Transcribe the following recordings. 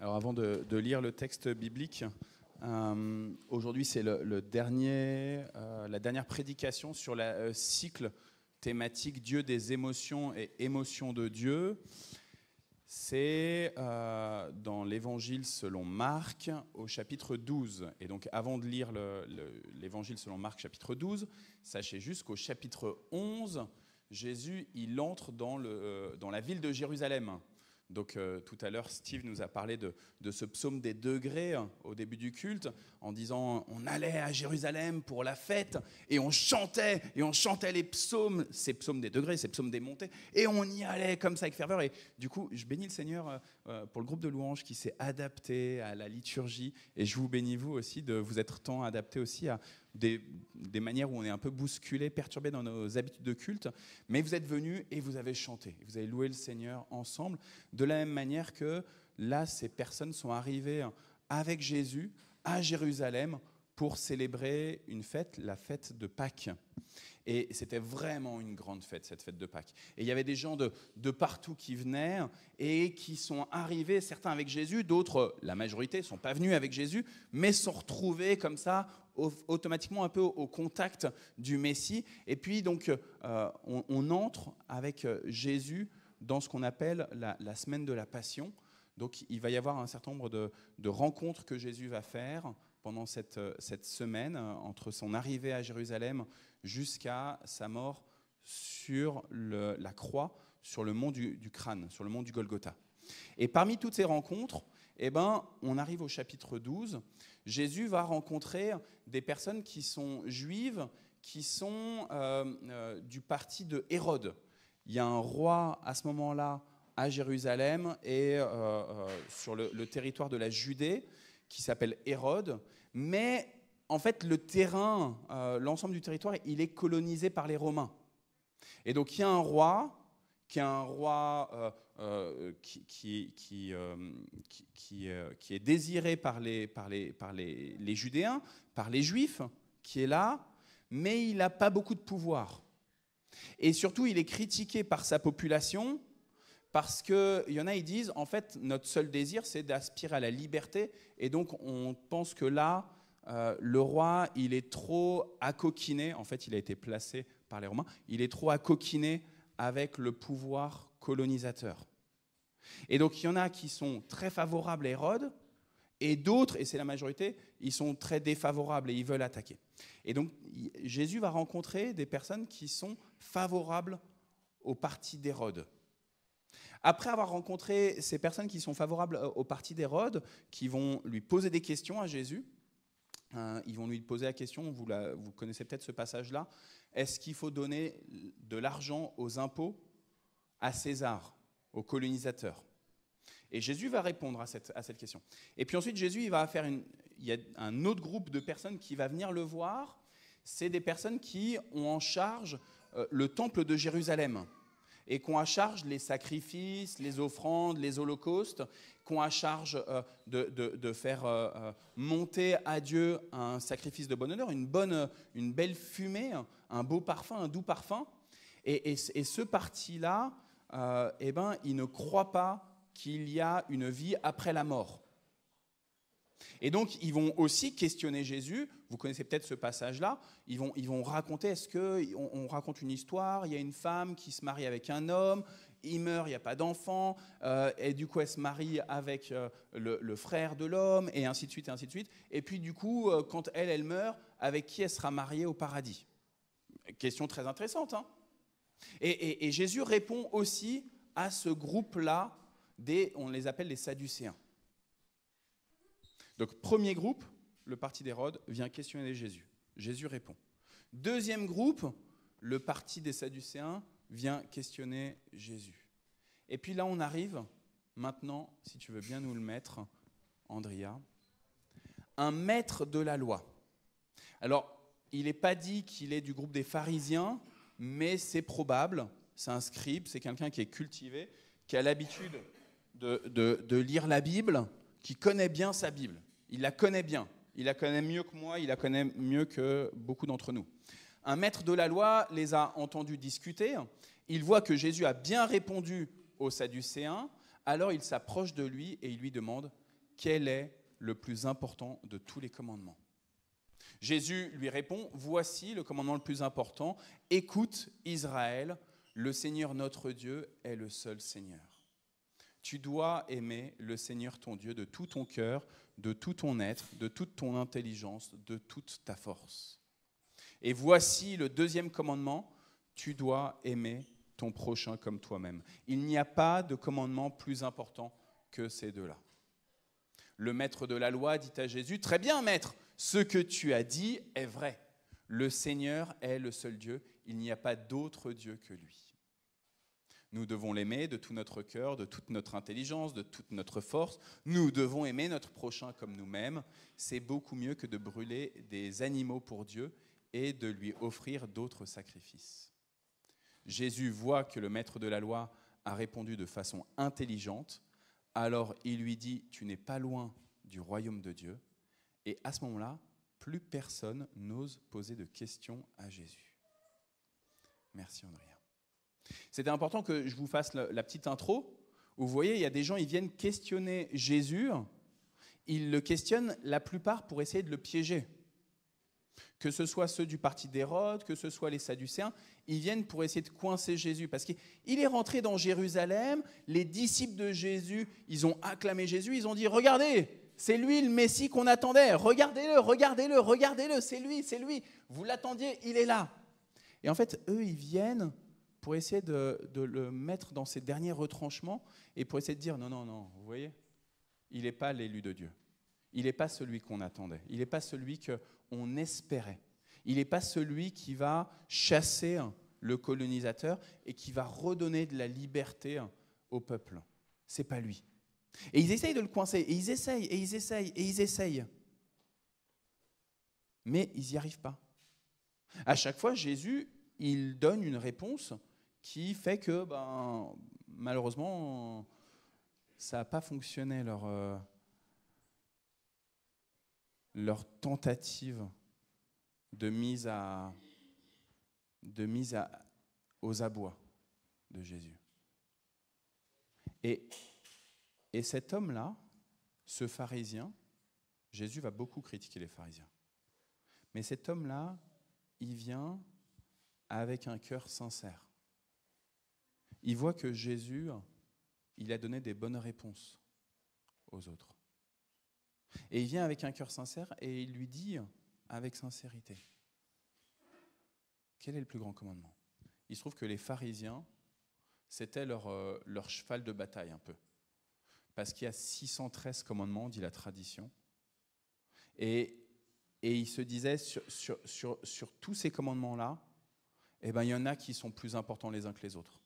Alors avant de, lire le texte biblique, euh, aujourd'hui c'est le, dernier, euh, la dernière prédication sur le euh, cycle thématique Dieu des émotions et émotions de Dieu. C'est dans l'évangile selon Marc au chapitre 12. Et donc avant de lire l'évangile selon Marc chapitre 12, sachez juste qu'au chapitre 11, Jésus, il entre dans la ville de Jérusalem. Donc euh, tout à l'heure, Steve nous a parlé de, ce psaume des degrés hein, au début du culte, en disant on allait à Jérusalem pour la fête, et on chantait, et on chantait les psaumes, ces psaumes des degrés, ces psaumes des montées, et on y allait comme ça avec ferveur. Et du coup, je bénis le Seigneur euh, euh, pour le groupe de louanges qui s'est adapté à la liturgie, et je vous bénis vous aussi de vous être tant adapté aussi à des, des manières où on est un peu bousculé, perturbé dans nos habitudes de culte, mais vous êtes venus et vous avez chanté, vous avez loué le Seigneur ensemble de la même manière que là, ces personnes sont arrivées avec Jésus à Jérusalem pour célébrer une fête, la fête de Pâques. Et c'était vraiment une grande fête, cette fête de Pâques. Et il y avait des gens de, partout qui venaient et qui sont arrivés, certains avec Jésus, d'autres, la majorité, ne sont pas venus avec Jésus, mais sont retrouvés comme ça automatiquement un peu au contact du Messie. Et puis donc, euh, on, on, entre avec euh, Jésus dans ce qu'on appelle la, semaine de la passion. Donc il va y avoir un certain nombre de, rencontres que Jésus va faire pendant cette, euh, semaine, euh, entre son arrivée à Jérusalem jusqu'à sa mort sur la croix, sur le mont du, crâne, sur le mont du Golgotha. Et parmi toutes ces rencontres, eh ben, on arrive au chapitre 12. Jésus va rencontrer des personnes qui sont juives, qui sont euh, du parti de Hérode. Il y a un roi à ce moment-là à Jérusalem et euh, euh, sur le, territoire de la Judée qui s'appelle Hérode. Mais en fait, le terrain, euh, l'ensemble du territoire, il est colonisé par les Romains. Et donc il y a un roi qui est un roi est désiré par, les, par, par les Judéens, par les Juifs, qui est là, mais il n'a pas beaucoup de pouvoir. Et surtout, il est critiqué par sa population parce qu'il y en a, ils disent, en fait, notre seul désir, c'est d'aspirer à la liberté. Et donc, on pense que là, euh, le roi, il est trop accoquiné, en fait, il a été placé par les Romains, il est trop accoquiné avec le pouvoir colonisateur. Et donc, il y en a qui sont très favorables à Hérode, et d'autres, et c'est la majorité, ils sont très défavorables et ils veulent attaquer. Et donc Jésus va rencontrer des personnes qui sont favorables au parti d'Hérode. Après avoir rencontré ces personnes qui sont favorables euh, au parti d'Hérode, qui vont lui poser des questions à Jésus, hein, ils vont lui poser la question, vous, la, connaissez peut-être ce passage-là, est-ce qu'il faut donner de l'argent aux impôts à César, aux colonisateurs Et Jésus va répondre à cette, question. Et puis ensuite, Jésus, il va faire une, il y a un autre groupe de personnes qui va venir le voir, c'est des personnes qui ont en charge euh, le temple de Jérusalem et qu'on a charge les sacrifices, les offrandes, les holocaustes, qu'on a charge euh, de, faire euh, monter à Dieu un sacrifice de bonne honneur, une, belle fumée, un beau parfum, un doux parfum. Et, ce parti-là, eh ben, il ne croit pas qu'il y a une vie après la mort. Et donc, ils vont aussi questionner Jésus. Vous connaissez peut-être ce passage-là. Ils vont, ils vont raconter, est-ce qu'on on raconte une histoire Il y a une femme qui se marie avec un homme, il meurt, il n'y a pas d'enfant, euh, et du coup, elle se marie avec euh, le, frère de l'homme, et ainsi de suite, et ainsi de suite. Et puis, du coup, euh, quand elle, elle meurt, avec qui elle sera mariée au paradis Question très intéressante. Hein. et, Jésus répond aussi à ce groupe-là, des, on les appelle les Sadducéens. Donc premier groupe, le parti d'Hérode vient questionner Jésus. Jésus répond. Deuxième groupe, le parti des Sadducéens vient questionner Jésus. Et puis là, on arrive, maintenant, si tu veux bien nous le mettre, Andrea, un maître de la loi. Alors, il n'est pas dit qu'il est du groupe des pharisiens, mais c'est probable, c'est un scribe, c'est quelqu'un qui est cultivé, qui a l'habitude de lire la Bible, qui connaît bien sa Bible. Il la connaît bien. Il la connaît mieux que moi, il la connaît mieux que beaucoup d'entre nous. Un maître de la loi les a entendus discuter. Il voit que Jésus a bien répondu aux Sadducéens. Alors il s'approche de lui et il lui demande quel est le plus important de tous les commandements. Jésus lui répond, voici le commandement le plus important, écoute Israël, le Seigneur notre Dieu est le seul Seigneur. Tu dois aimer le Seigneur ton Dieu de tout ton cœur, de tout ton être, de toute ton intelligence, de toute ta force. Et voici le deuxième commandement, tu dois aimer ton prochain comme toi-même. Il n'y a pas de commandement plus important que ces deux-là. Le maître de la loi dit à Jésus, Très bien, maître, ce que tu as dit est vrai. Le Seigneur est le seul Dieu, il n'y a pas d'autre Dieu que lui. Nous devons l'aimer de tout notre cœur, de toute notre intelligence, de toute notre force. Nous devons aimer notre prochain comme nous-mêmes. C'est beaucoup mieux que de brûler des animaux pour Dieu et de lui offrir d'autres sacrifices. Jésus voit que le maître de la loi a répondu de façon intelligente, alors il lui dit, tu n'es pas loin du royaume de Dieu. Et à ce moment-là, plus personne n'ose poser de questions à Jésus. Merci André. C'était important que je vous fasse la, petite intro. vous voyez, il y a des gens, ils viennent questionner Jésus. Ils le questionnent la plupart pour essayer de le piéger. Que ce soit ceux du parti d'Hérode, que ce soit les Sadducéens, ils viennent pour essayer de coincer Jésus. Parce qu'il est rentré dans Jérusalem, les disciples de Jésus, ils ont acclamé Jésus, ils ont dit, regardez, c'est lui le Messie qu'on attendait. Regardez-le, regardez-le, regardez-le, c'est lui, c'est lui. Vous l'attendiez, il est là. Et en fait, eux, ils viennent pour essayer de, le mettre dans ses derniers retranchements et pour essayer de dire non, non, non, vous voyez, il n'est pas l'élu de Dieu. Il n'est pas celui qu'on attendait. Il n'est pas celui qu'on espérait. Il n'est pas celui qui va chasser hein, le colonisateur et qui va redonner de la liberté hein, au peuple. C'est pas lui. Et ils essayent de le coincer, et ils essayent, et ils essayent, et ils essayent. Mais ils n'y arrivent pas. À chaque fois, Jésus, il donne une réponse qui fait que, ben, malheureusement, ça n'a pas fonctionné leur, euh, leur tentative de mise, à, de mise à, aux abois de Jésus. Et, et cet homme-là, ce pharisien, Jésus va beaucoup critiquer les pharisiens. Mais cet homme-là, il vient avec un cœur sincère il voit que Jésus, il a donné des bonnes réponses aux autres. Et il vient avec un cœur sincère et il lui dit avec sincérité, quel est le plus grand commandement Il se trouve que les pharisiens, c'était leur, euh, leur cheval de bataille un peu. Parce qu'il y a 613 commandements, dit la tradition. Et, il se disait, sur, sur, tous ces commandements-là, eh ben, il y en a qui sont plus importants les uns que les autres.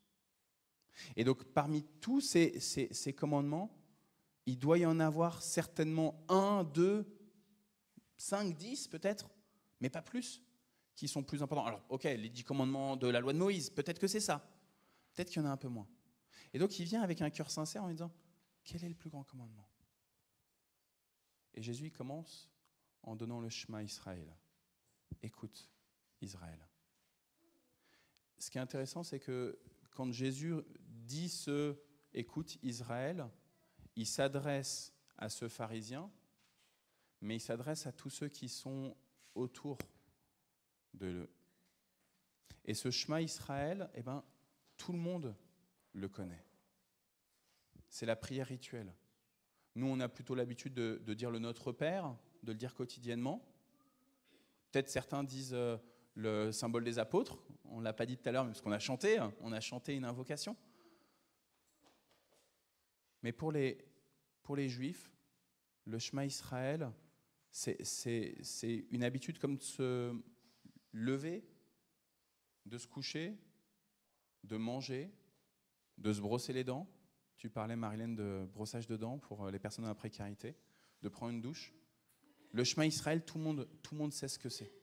Et donc parmi tous ces, commandements, il doit y en avoir certainement un, deux, cinq, dix peut-être, mais pas plus, qui sont plus importants. Alors, ok, les dix commandements de la loi de Moïse, peut-être que c'est ça. Peut-être qu'il y en a un peu moins. Et donc il vient avec un cœur sincère en lui disant, quel est le plus grand commandement Et Jésus commence en donnant le chemin à Israël. Écoute, Israël. Ce qui est intéressant, c'est que quand Jésus dit ce écoute Israël, il s'adresse à ce pharisien, mais il s'adresse à tous ceux qui sont autour de lui. Et ce chemin Israël, eh ben, tout le monde le connaît. C'est la prière rituelle. Nous, on a plutôt l'habitude de, dire le Notre Père, de le dire quotidiennement. Peut-être certains disent euh, le symbole des apôtres. On ne l'a pas dit tout à l'heure, mais parce qu'on a chanté, hein, on a chanté une invocation. Mais pour les, pour les Juifs, le chemin Israël, c'est une habitude comme de se lever, de se coucher, de manger, de se brosser les dents. Tu parlais, Marilyn de brossage de dents pour euh, les personnes en précarité, de prendre une douche. Le chemin Israël, tout le monde, tout le monde sait ce que c'est.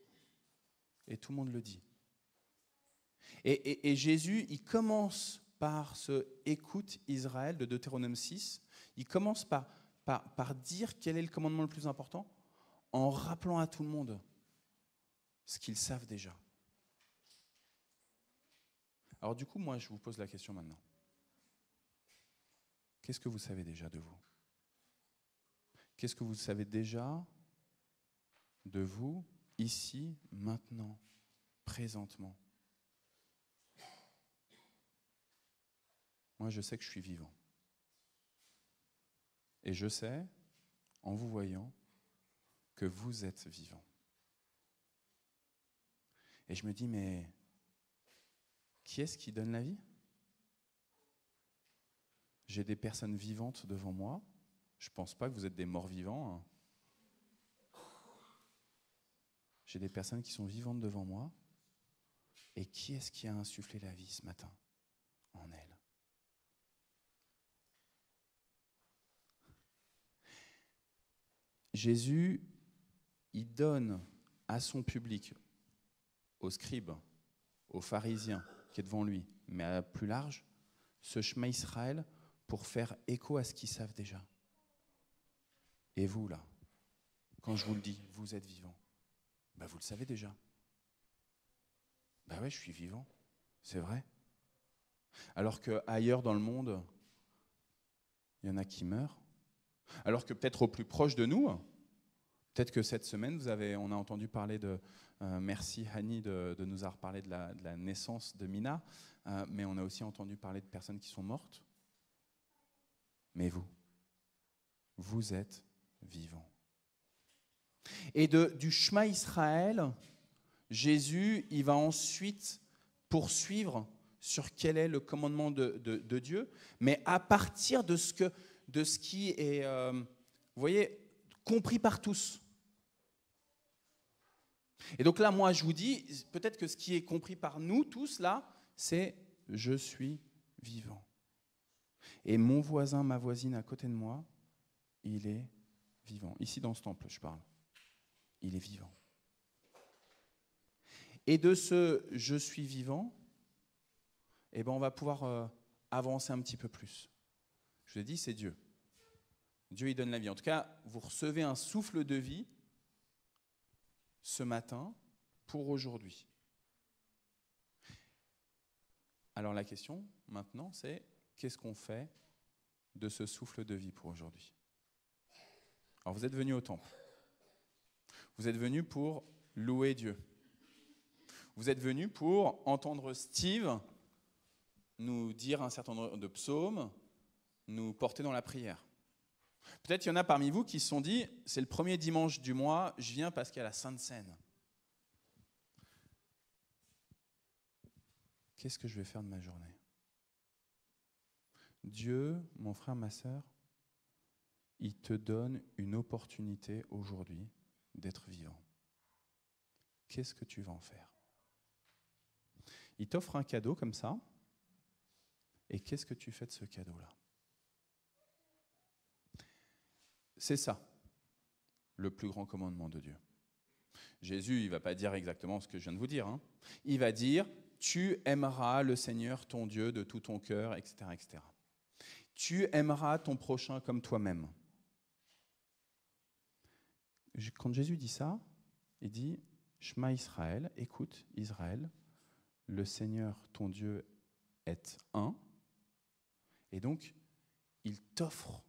Et tout le monde le dit. et Jésus, il commence par ce Écoute Israël de Deutéronome 6. Il commence par, par dire quel est le commandement le plus important en rappelant à tout le monde ce qu'ils savent déjà. Alors du coup, moi, je vous pose la question maintenant. Qu'est-ce que vous savez déjà de vous Qu'est-ce que vous savez déjà de vous ici, maintenant, présentement Moi, je sais que je suis vivant. Et je sais, en vous voyant, que vous êtes vivant. Et je me dis, mais qui est-ce qui donne la vie J'ai des personnes vivantes devant moi. Je ne pense pas que vous êtes des morts vivants. Hein. J'ai des personnes qui sont vivantes devant moi. Et qui est-ce qui a insufflé la vie ce matin en elles Jésus, il donne à son public, aux scribes, aux pharisiens qui est devant lui, mais à plus large, ce chemin Israël pour faire écho à ce qu'ils savent déjà. Et vous, là, quand je vous le dis, vous êtes vivant. Ben, vous le savez déjà. Ben ouais, je suis vivant, c'est vrai. Alors que ailleurs dans le monde, il y en a qui meurent, alors que peut-être au plus proche de nous, peut-être que cette semaine, vous avez, on a entendu parler de, euh, merci Hani de, nous avoir parlé de la, naissance de Mina, euh, mais on a aussi entendu parler de personnes qui sont mortes. Mais vous, vous êtes vivant. Et du chemin Israël, Jésus, il va ensuite poursuivre sur quel est le commandement de Dieu, mais à partir de ce que de ce qui est, euh, vous voyez, compris par tous. Et donc là, moi, je vous dis, peut-être que ce qui est compris par nous tous, là, c'est je suis vivant. Et mon voisin, ma voisine à côté de moi, il est vivant. Ici, dans ce temple, je parle. Il est vivant. Et de ce je suis vivant, eh ben, on va pouvoir euh, avancer un petit peu plus. Je vous ai dit, c'est Dieu. Dieu y donne la vie. En tout cas, vous recevez un souffle de vie ce matin pour aujourd'hui. Alors la question maintenant, c'est qu'est-ce qu'on fait de ce souffle de vie pour aujourd'hui Alors vous êtes venu au temple. Vous êtes venu pour louer Dieu. Vous êtes venu pour entendre Steve nous dire un certain nombre de psaumes, nous porter dans la prière. Peut-être il y en a parmi vous qui se sont dit, c'est le premier dimanche du mois, je viens parce qu'il y a la Sainte Seine. Qu'est-ce que je vais faire de ma journée Dieu, mon frère, ma soeur il te donne une opportunité aujourd'hui d'être vivant. Qu'est-ce que tu vas en faire Il t'offre un cadeau comme ça, et qu'est-ce que tu fais de ce cadeau-là C'est ça, le plus grand commandement de Dieu. Jésus, il ne va pas dire exactement ce que je viens de vous dire. Hein. Il va dire, tu aimeras le Seigneur ton Dieu de tout ton cœur, etc., etc. Tu aimeras ton prochain comme toi-même. Quand Jésus dit ça, il dit, Shema Israël, écoute Israël, le Seigneur ton Dieu est un, et donc il t'offre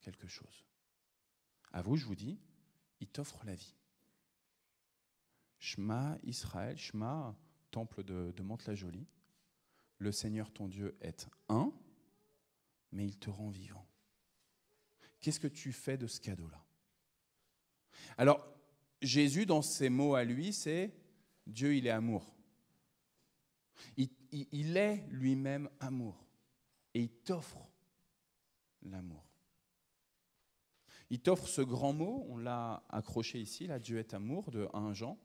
quelque chose à vous, je vous dis, il t'offre la vie. Shema Israël, Shema, temple de, de la jolie le Seigneur ton Dieu est un, mais il te rend vivant. Qu'est-ce que tu fais de ce cadeau-là Alors, Jésus, dans ses mots à lui, c'est Dieu, il est amour. il est lui-même amour. Et il t'offre l'amour il t'offre ce grand mot, on l'a accroché ici, la Dieu est amour de un Jean.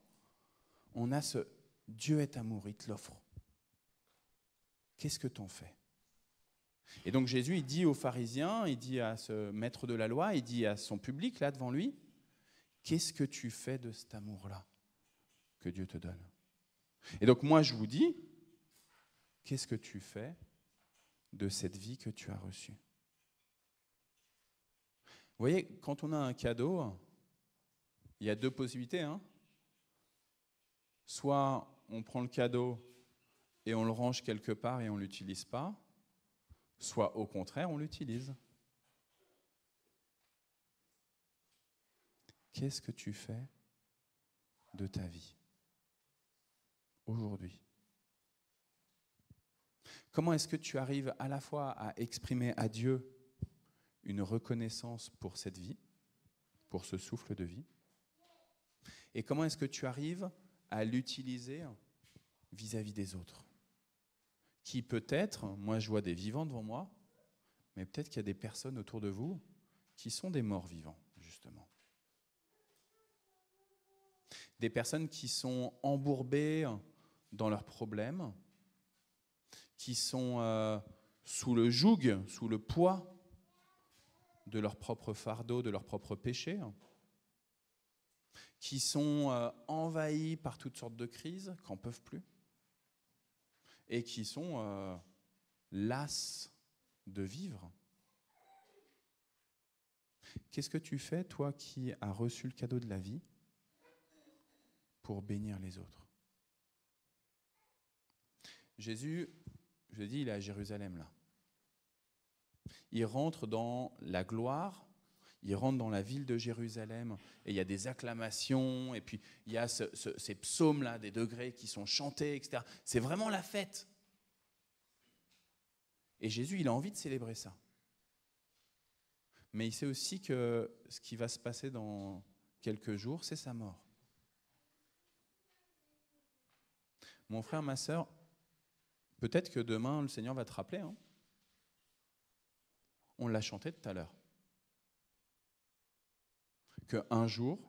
On a ce Dieu est amour, il te l'offre. Qu'est-ce que t'en fais Et donc Jésus, il dit aux pharisiens, il dit à ce maître de la loi, il dit à son public, là, devant lui, qu'est-ce que tu fais de cet amour-là que Dieu te donne Et donc moi, je vous dis, qu'est-ce que tu fais de cette vie que tu as reçue vous voyez, quand on a un cadeau, il y a deux possibilités. Hein. Soit on prend le cadeau et on le range quelque part et on ne l'utilise pas, soit au contraire on l'utilise. Qu'est-ce que tu fais de ta vie aujourd'hui Comment est-ce que tu arrives à la fois à exprimer à Dieu une reconnaissance pour cette vie, pour ce souffle de vie Et comment est-ce que tu arrives à l'utiliser vis-à-vis des autres Qui peut-être, moi je vois des vivants devant moi, mais peut-être qu'il y a des personnes autour de vous qui sont des morts vivants, justement. Des personnes qui sont embourbées dans leurs problèmes, qui sont euh, sous le joug, sous le poids de leur propre fardeau, de leur propre péché, hein, qui sont euh, envahis par toutes sortes de crises, qu'en peuvent plus, et qui sont euh, lasses de vivre. Qu'est-ce que tu fais, toi qui as reçu le cadeau de la vie, pour bénir les autres Jésus, je dis, il est à Jérusalem là. Il rentre dans la gloire, il rentre dans la ville de Jérusalem, et il y a des acclamations, et puis il y a ces psaumes-là, des degrés qui sont chantés, etc. C'est vraiment la fête. Et Jésus, il a envie de célébrer ça. Mais il sait aussi que ce qui va se passer dans quelques jours, c'est sa mort. Mon frère, ma sœur, peut-être que demain, le Seigneur va te rappeler. Hein on l'a chanté tout à l'heure. Que un jour,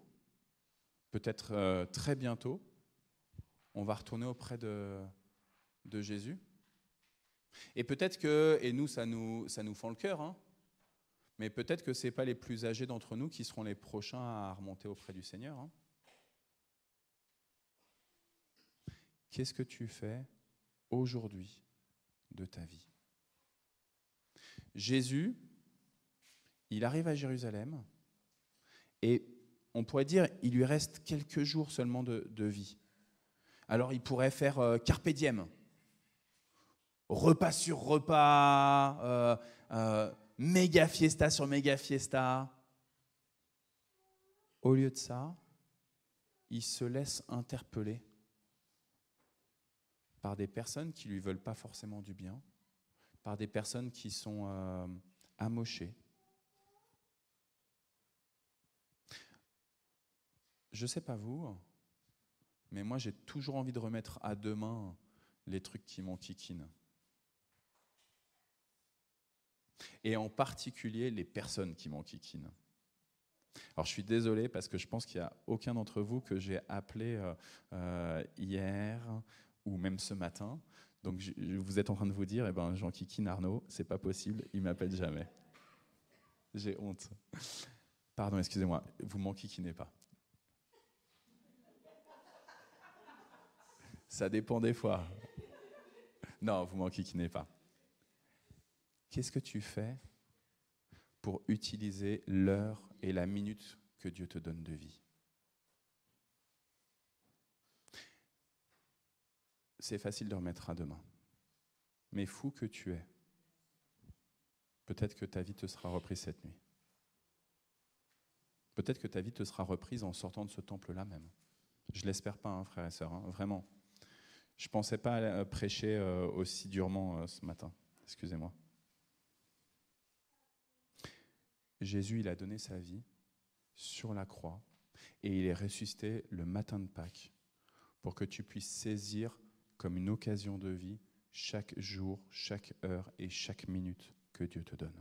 peut-être euh, très bientôt, on va retourner auprès de, Jésus. Et peut-être que, et nous, ça nous, ça nous fend le cœur, hein, mais peut-être que ce n'est pas les plus âgés d'entre nous qui seront les prochains à remonter auprès du Seigneur. Hein. Qu'est-ce que tu fais aujourd'hui de ta vie Jésus, il arrive à Jérusalem et on pourrait dire il lui reste quelques jours seulement de, vie. Alors il pourrait faire euh, carpe diem, repas sur repas, euh, euh, méga fiesta sur méga fiesta. Au lieu de ça, il se laisse interpeller par des personnes qui lui veulent pas forcément du bien, par des personnes qui sont amochées, je sais pas vous, mais moi j'ai toujours envie de remettre à demain les trucs qui m'enquiquinent. Et en particulier les personnes qui m'enquiquinent. Alors je suis désolé parce que je pense qu'il n'y a aucun d'entre vous que j'ai appelé euh, euh, hier ou même ce matin. Donc vous êtes en train de vous dire, eh ben Jean Kikine Arnaud, c'est pas possible, il m'appelle jamais. J'ai honte. Pardon, excusez-moi, vous m'enquiquinez pas. Ça dépend des fois. Non, vous qui n'est pas. Qu'est-ce que tu fais pour utiliser l'heure et la minute que Dieu te donne de vie C'est facile de remettre à demain. Mais fou que tu es, peut-être que ta vie te sera reprise cette nuit. Peut-être que ta vie te sera reprise en sortant de ce temple-là même. Je l'espère pas, hein, frères et sœurs, hein, vraiment. Je ne pensais pas euh, prêcher euh, aussi durement euh, ce matin. Excusez-moi. Jésus, il a donné sa vie sur la croix et il est ressuscité le matin de Pâques pour que tu puisses saisir comme une occasion de vie chaque jour, chaque heure et chaque minute que Dieu te donne.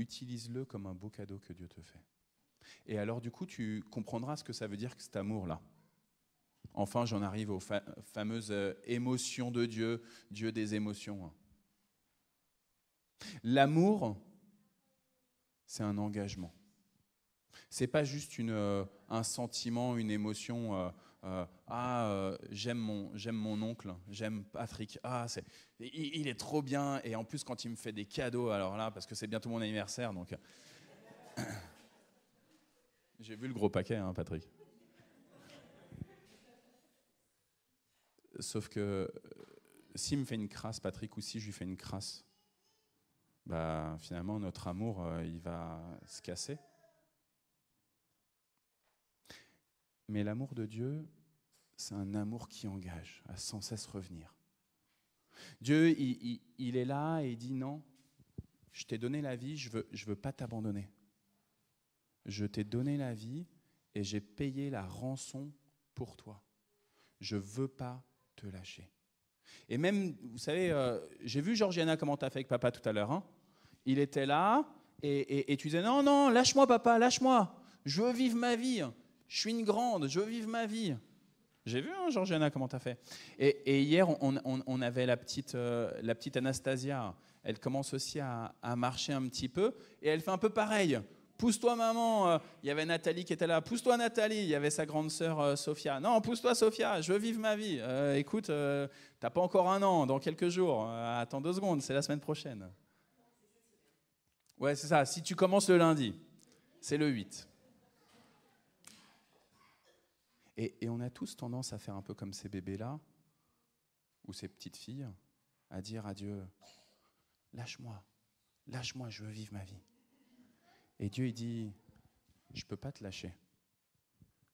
Utilise-le comme un beau cadeau que Dieu te fait. Et alors du coup, tu comprendras ce que ça veut dire que cet amour-là. Enfin, j'en arrive aux fameuses euh, émotions de Dieu, Dieu des émotions. Hein. L'amour, c'est un engagement. Ce n'est pas juste euh, un sentiment, une émotion. Euh, ah, j'aime mon, oncle, j'aime Patrick. Ah, il, est trop bien. Et en plus, quand il me fait des cadeaux, alors là, parce que c'est bientôt mon anniversaire, donc. J'ai vu le gros paquet, hein, Patrick. Sauf que euh, s'il me fait une crasse, Patrick, ou si je lui fais une crasse, bah, finalement, notre amour, euh, il va se casser. Mais l'amour de Dieu, c'est un amour qui engage à sans cesse revenir. Dieu, il, est là et il dit non, je t'ai donné la vie, je ne veux, je veux pas t'abandonner. Je t'ai donné la vie et j'ai payé la rançon pour toi. Je ne veux pas te lâcher. Et même, vous savez, euh, j'ai vu Georgiana comment t'as fait avec papa tout à l'heure. Hein. Il était là et, tu disais non, non, lâche-moi papa, lâche-moi. Je veux vivre ma vie. Je suis une grande, je veux vivre ma vie. J'ai vu, hein, Georgiana, comment t'as fait. Et, hier, on, avait la petite, euh, la petite Anastasia. Elle commence aussi à marcher un petit peu et elle fait un peu pareil pousse-toi maman, euh. il y avait Nathalie qui était là, pousse-toi Nathalie, il y avait sa grande sœur euh, Sophia, non, pousse-toi Sophia, je veux vivre ma vie, euh, écoute, t'as pas encore un an, dans quelques jours, attends deux secondes, c'est la semaine prochaine. Ouais, c'est ça, si tu commences le lundi, c'est le 8. Et, et on a tous tendance à faire un peu comme ces bébés-là, ou ces petites filles, à dire à Dieu, lâche-moi, lâche-moi, je veux vivre ma vie. Et Dieu, il dit, je ne peux pas te lâcher,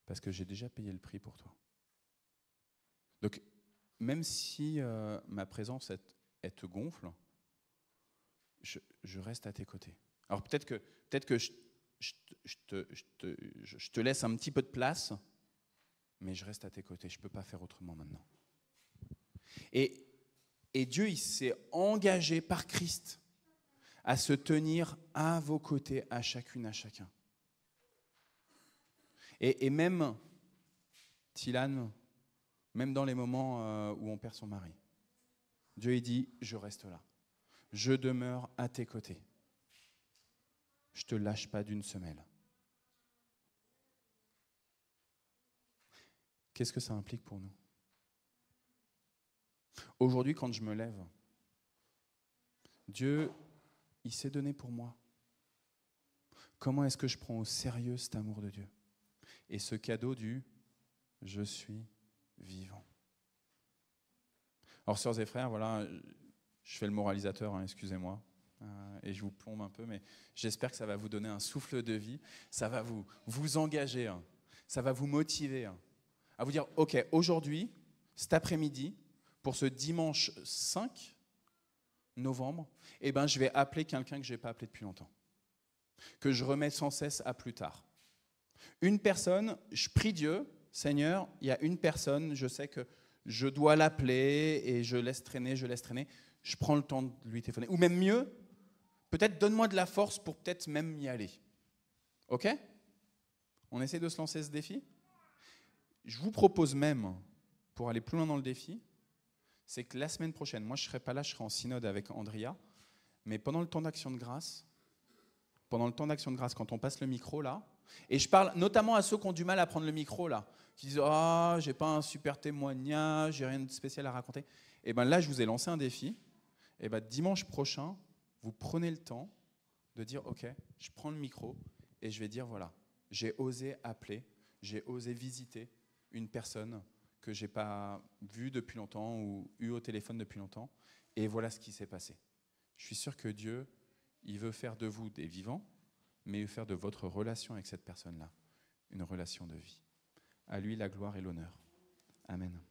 parce que j'ai déjà payé le prix pour toi. Donc, même si euh, ma présence, elle, te gonfle, je, reste à tes côtés. Alors peut-être que, peut que je, je, te, laisse un petit peu de place, mais je reste à tes côtés. Je ne peux pas faire autrement maintenant. Et, et Dieu, il s'est engagé par Christ à se tenir à vos côtés, à chacune, à chacun. Et, même, Tilan, même dans les moments euh, où on perd son mari, Dieu il dit, je reste là, je demeure à tes côtés, je te lâche pas d'une semelle. Qu'est-ce que ça implique pour nous Aujourd'hui, quand je me lève, Dieu, il s'est donné pour moi. Comment est-ce que je prends au sérieux cet amour de Dieu et ce cadeau du je suis vivant Alors, sœurs et frères, voilà, je fais le moralisateur, hein, excusez-moi, euh, et je vous plombe un peu, mais j'espère que ça va vous donner un souffle de vie, ça va vous, vous engager, hein, ça va vous motiver hein, à vous dire, OK, aujourd'hui, cet après-midi, pour ce dimanche 5, novembre, eh ben, je vais appeler quelqu'un que je n'ai pas appelé depuis longtemps, que je remets sans cesse à plus tard. Une personne, je prie Dieu, Seigneur, il y a une personne, je sais que je dois l'appeler et je laisse traîner, je laisse traîner, je prends le temps de lui téléphoner. Ou même mieux, peut-être donne-moi de la force pour peut-être même y aller. OK On essaie de se lancer ce défi Je vous propose même, pour aller plus loin dans le défi, c'est que la semaine prochaine, moi je ne serai pas là, je serai en synode avec Andrea, mais pendant le temps d'action de grâce, pendant le temps d'action de grâce, quand on passe le micro là, et je parle notamment à ceux qui ont du mal à prendre le micro là, qui disent Ah, je j'ai pas un super témoignage, j'ai rien de spécial à raconter. Et eh bien là, je vous ai lancé un défi. Et eh bien dimanche prochain, vous prenez le temps de dire Ok, je prends le micro et je vais dire Voilà, j'ai osé appeler, j'ai osé visiter une personne que j'ai pas vu depuis longtemps ou eu au téléphone depuis longtemps. Et voilà ce qui s'est passé. Je suis sûr que Dieu, il veut faire de vous des vivants, mais il veut faire de votre relation avec cette personne-là une relation de vie. À lui la gloire et l'honneur. Amen.